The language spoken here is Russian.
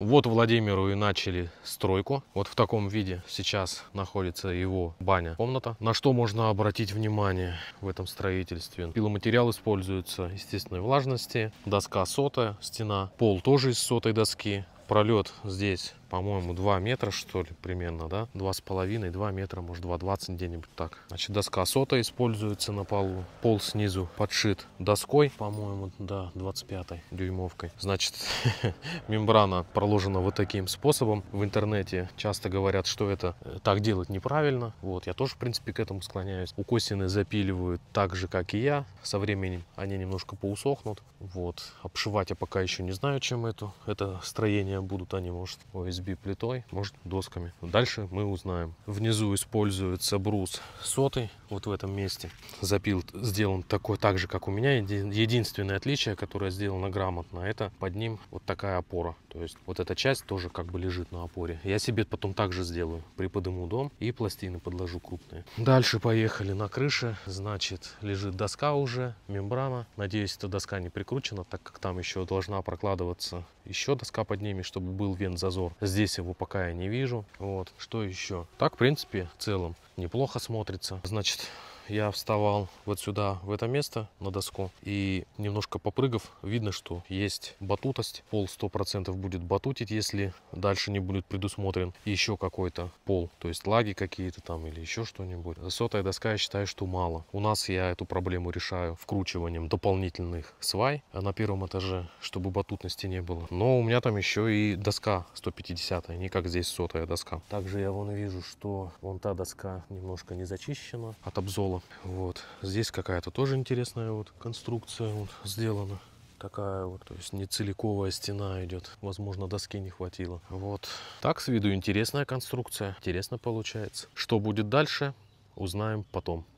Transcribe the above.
Вот Владимиру и начали стройку. Вот в таком виде сейчас находится его баня, комната. На что можно обратить внимание в этом строительстве? Пиломатериал используется естественной влажности, доска сотая, стена, пол тоже из сотой доски, пролет здесь, по-моему, 2 метра, что ли, примерно, да? 2,5, 2 метра, может, 2,20 где-нибудь так. Значит, доска сота используется на полу. Пол снизу подшит доской, по-моему, да, 25 дюймовкой. Значит, мембрана проложена вот таким способом. В интернете часто говорят, что это э, так делать неправильно. Вот, я тоже, в принципе, к этому склоняюсь. Укосины запиливают так же, как и я. Со временем они немножко поусохнут. Вот, обшивать я пока еще не знаю, чем эту, это строение меня будут они, может, OSB плитой, может, досками. Дальше мы узнаем. Внизу используется брус сотый, вот в этом месте. Запил сделан такой так же, как у меня. Единственное отличие, которое сделано грамотно, это под ним вот такая опора. То есть вот эта часть тоже как бы лежит на опоре. Я себе потом также сделаю. Приподниму дом и пластины подложу крупные. Дальше поехали на крыше. Значит, лежит доска уже, мембрана. Надеюсь, эта доска не прикручена, так как там еще должна прокладываться еще доска под ними, чтобы был вен-зазор. Здесь его пока я не вижу. Вот. Что еще? Так, в принципе, в целом неплохо смотрится. Значит, я вставал вот сюда, в это место, на доску, и немножко попрыгав, видно, что есть батутость. Пол 100% будет батутить, если дальше не будет предусмотрен еще какой-то пол, то есть лаги какие-то там или еще что-нибудь. Сотая доска, я считаю, что мало. У нас я эту проблему решаю вкручиванием дополнительных свай а на первом этаже, чтобы батутности не было. Но у меня там еще и доска 150, не как здесь сотая доска. Также я вон вижу, что вон та доска немножко не зачищена от обзола вот. Здесь какая-то тоже интересная вот конструкция вот сделана. Такая вот, то есть не целиковая стена идет. Возможно, доски не хватило. Вот. Так с виду интересная конструкция. Интересно получается. Что будет дальше, узнаем потом.